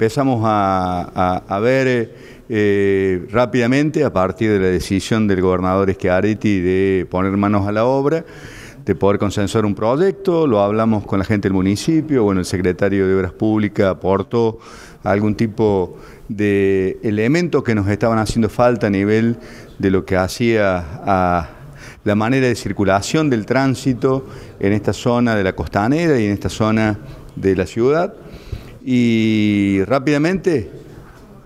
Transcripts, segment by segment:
Empezamos a, ver eh, eh, rápidamente, a partir de la decisión del gobernador Schiaretti de poner manos a la obra, de poder consensuar un proyecto, lo hablamos con la gente del municipio, bueno, el secretario de Obras Públicas aportó algún tipo de elementos que nos estaban haciendo falta a nivel de lo que hacía a, la manera de circulación del tránsito en esta zona de la costanera y en esta zona de la ciudad y rápidamente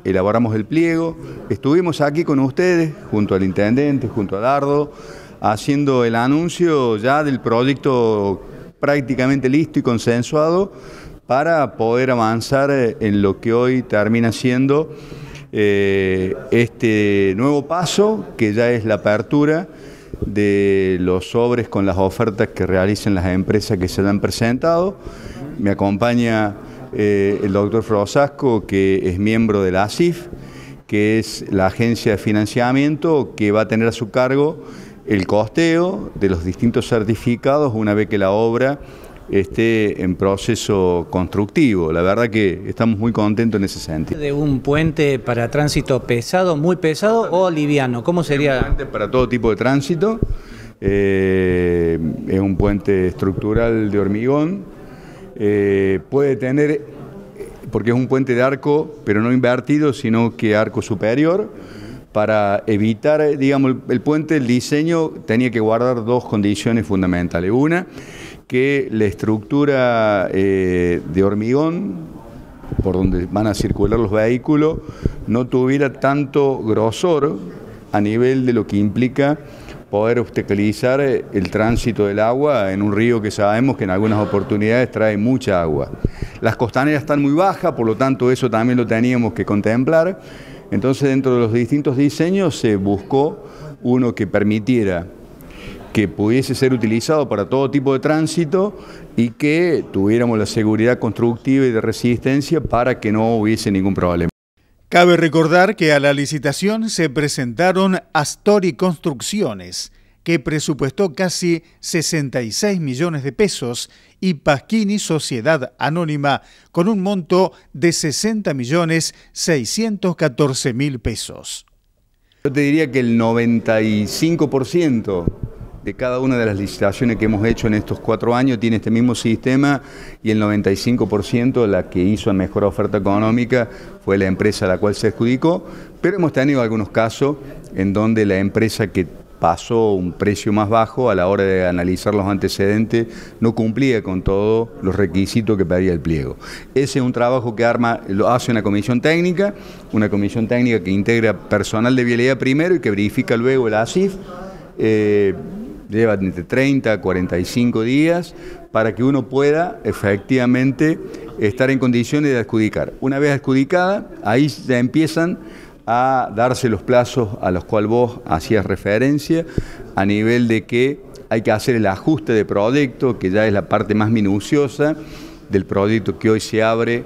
elaboramos el pliego. Estuvimos aquí con ustedes, junto al intendente, junto a Dardo, haciendo el anuncio ya del proyecto prácticamente listo y consensuado para poder avanzar eh, en lo que hoy termina siendo eh, este nuevo paso, que ya es la apertura de los sobres con las ofertas que realicen las empresas que se han presentado. Me acompaña eh, el doctor Frosasco, que es miembro de la ASIF, que es la agencia de financiamiento que va a tener a su cargo el costeo de los distintos certificados una vez que la obra esté en proceso constructivo. La verdad que estamos muy contentos en ese sentido. ¿De un puente para tránsito pesado, muy pesado o liviano? ¿Cómo sería? Un puente para todo tipo de tránsito. Eh, es un puente estructural de hormigón eh, puede tener, eh, porque es un puente de arco, pero no invertido, sino que arco superior, para evitar, eh, digamos, el, puente, el diseño tenía que guardar dos condiciones fundamentales. Una, que la estructura de hormigón por donde van a circular los vehículos no tuviera tanto grosor a nivel de lo que implica poder obstaculizar eh, el tránsito del agua en un río que sabemos que en algunas oportunidades trae mucha agua. Las costaneras están muy bajas, por lo tanto eso también lo teníamos que contemplar. Entonces dentro de los distintos diseños se buscó uno que permitiera que pudiese ser utilizado para todo tipo de tránsito y que tuviéramos la seguridad constructiva y de resistencia para que no hubiese ningún problema. Cabe recordar que a la licitación se presentaron Astori Construcciones, que presupuestó casi 66 millones de pesos, y Pasquini Sociedad Anónima, con un monto de 60 millones 614 mil pesos. Yo te diría que el 95% de cada una de las licitaciones que hemos hecho en estos cuatro años tiene este mismo sistema y el 95% la que hizo la mejor oferta económica fue la empresa a la cual se adjudicó, pero hemos tenido algunos casos en donde la empresa que pasó un precio más bajo a la hora de analizar los antecedentes, no cumplía con todos los requisitos que pedía el pliego. Ese es un trabajo que arma, lo hace una comisión técnica, una comisión técnica que integra personal de vialidad primero y que verifica luego el ASIF. Eh, lleva entre 30 a 45 días para que uno pueda efectivamente estar en condiciones de adjudicar. Una vez adjudicada, ahí ya empiezan a darse los plazos a los cuales vos hacías referencia, a nivel de que hay que hacer el ajuste de proyecto, que ya es la parte más minuciosa del proyecto que hoy se abre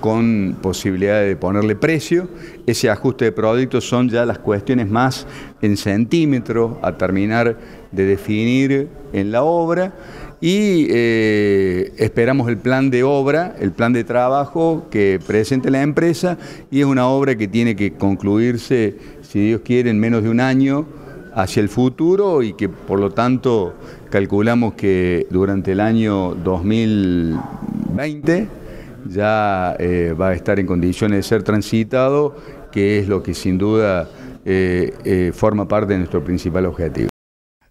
con posibilidad de ponerle precio. Ese ajuste de productos son ya las cuestiones más en centímetros a terminar de definir en la obra y eh, esperamos el plan de obra, el plan de trabajo que presente la empresa y es una obra que tiene que concluirse, si Dios quiere, en menos de un año hacia el futuro y que por lo tanto calculamos que durante el año 2020 ya eh, va a estar en condiciones de ser transitado, que es lo que sin duda eh, eh, forma parte de nuestro principal objetivo.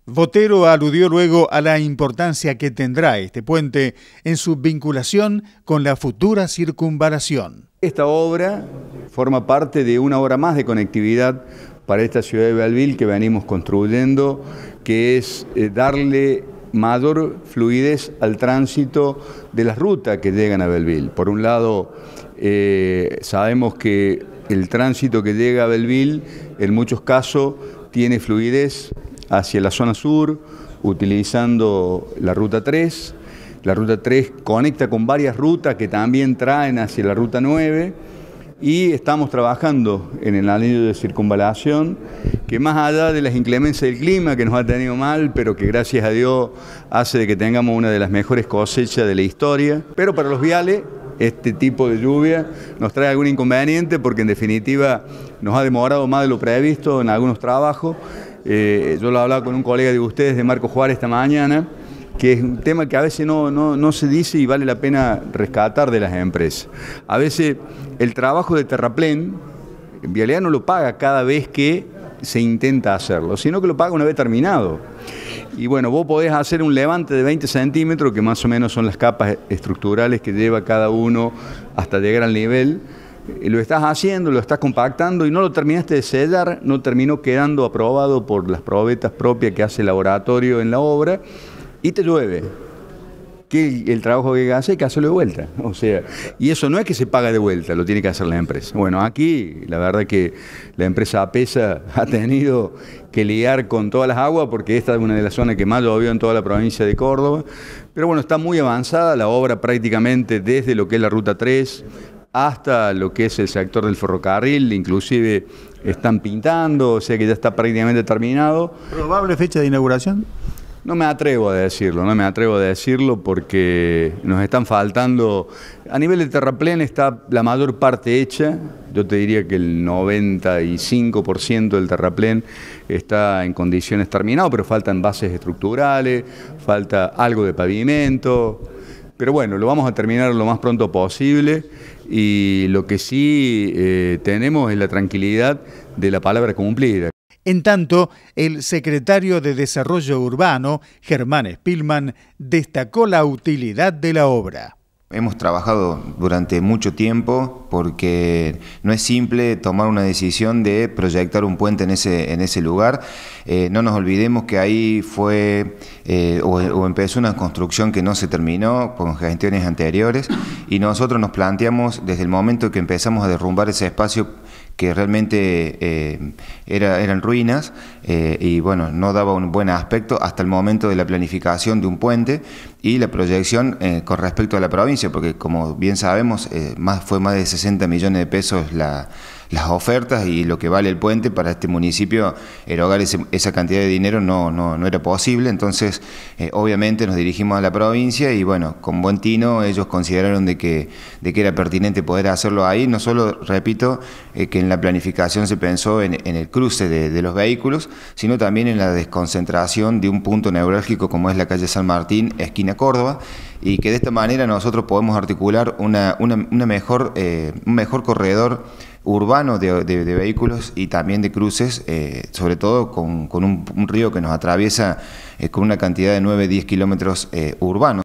Botero aludió luego a la importancia que tendrá este puente en su vinculación con la futura circunvalación. Esta obra forma parte de una obra más de conectividad para esta ciudad de Belville que venimos construyendo, que es darle mayor fluidez al tránsito de las rutas que llegan a Belville. Por un lado, eh, sabemos que el tránsito que llega a Belville en muchos casos tiene fluidez hacia la zona sur, utilizando la ruta 3. La ruta 3 conecta con varias rutas que también traen hacia la ruta 9 y estamos trabajando en el anillo de circunvalación que más allá de las inclemencias del clima que nos ha tenido mal, pero que gracias a Dios hace de que tengamos una de las mejores cosechas de la historia, pero para los viales este tipo de lluvia nos trae algún inconveniente porque en definitiva nos ha demorado más de lo previsto en algunos trabajos. Eh, yo lo hablaba con un colega de ustedes, de Marco Juárez, esta mañana, que es un tema que a veces no, no, no, se dice y vale la pena rescatar de las empresas. A veces el trabajo de terraplén, en realidad no lo paga cada vez que se intenta hacerlo, sino que lo paga una vez terminado. Y bueno, vos podés hacer un levante de 20 centímetros, que más o menos son las capas estructurales que lleva cada uno hasta llegar al nivel. Lo estás haciendo, lo estás compactando y no lo terminaste de sellar, no terminó quedando aprobado por las probetas propias que hace el laboratorio en la obra y te llueve que el trabajo que hace hay que hacerlo de vuelta. O sea, y eso no es que se paga de vuelta, lo tiene que hacer la empresa. Bueno, aquí la verdad que la empresa APESA ha tenido que lidiar con todas las aguas porque esta es una de las zonas que más lo vio en toda la provincia de Córdoba. Pero bueno, está muy avanzada la obra prácticamente desde lo que es la Ruta 3 hasta lo que es el sector del ferrocarril, inclusive están pintando, o sea que ya está prácticamente terminado. ¿Probable fecha de inauguración? No me atrevo a decirlo, no me atrevo a decirlo porque nos están faltando. A nivel de terraplén está la mayor parte hecha. Yo te diría que el 95% del terraplén está en condiciones terminadas, pero faltan bases estructurales, falta algo de pavimento. Pero bueno, lo vamos a terminar lo más pronto posible y lo que sí eh, tenemos es la tranquilidad de la palabra cumplida. En tanto, el secretario de Desarrollo Urbano, Germán Spillman, destacó la utilidad de la obra. Hemos trabajado durante mucho tiempo porque no es simple tomar una decisión de proyectar un puente en ese, lugar. Eh, no nos olvidemos que ahí fue eh, o, o, empezó una construcción que no se terminó con gestiones anteriores y nosotros nos planteamos desde el momento que empezamos a derrumbar ese espacio que realmente eh, era, eran ruinas eh, y bueno, no daba un buen aspecto hasta el momento de la planificación de un puente y la proyección eh, con respecto a la provincia, porque como bien sabemos, más, fue más de 60 millones de pesos la las ofertas y lo que vale el puente para este municipio, erogar esa cantidad de dinero no, no, no era posible. Entonces, eh, obviamente nos dirigimos a la provincia y bueno, con buen tino ellos consideraron de que, de que era pertinente poder hacerlo ahí. No solo, repito, eh, que en la planificación se pensó en, el cruce de, los vehículos, sino también en la desconcentración de un punto neurálgico como es la calle San Martín, esquina Córdoba, y que de esta manera nosotros podemos articular una, mejor, eh, un mejor corredor urbano de, de, vehículos y también de cruces, eh, sobre todo con, con un, río que nos atraviesa eh, con una cantidad de 9-10 kilómetros eh, urbanos.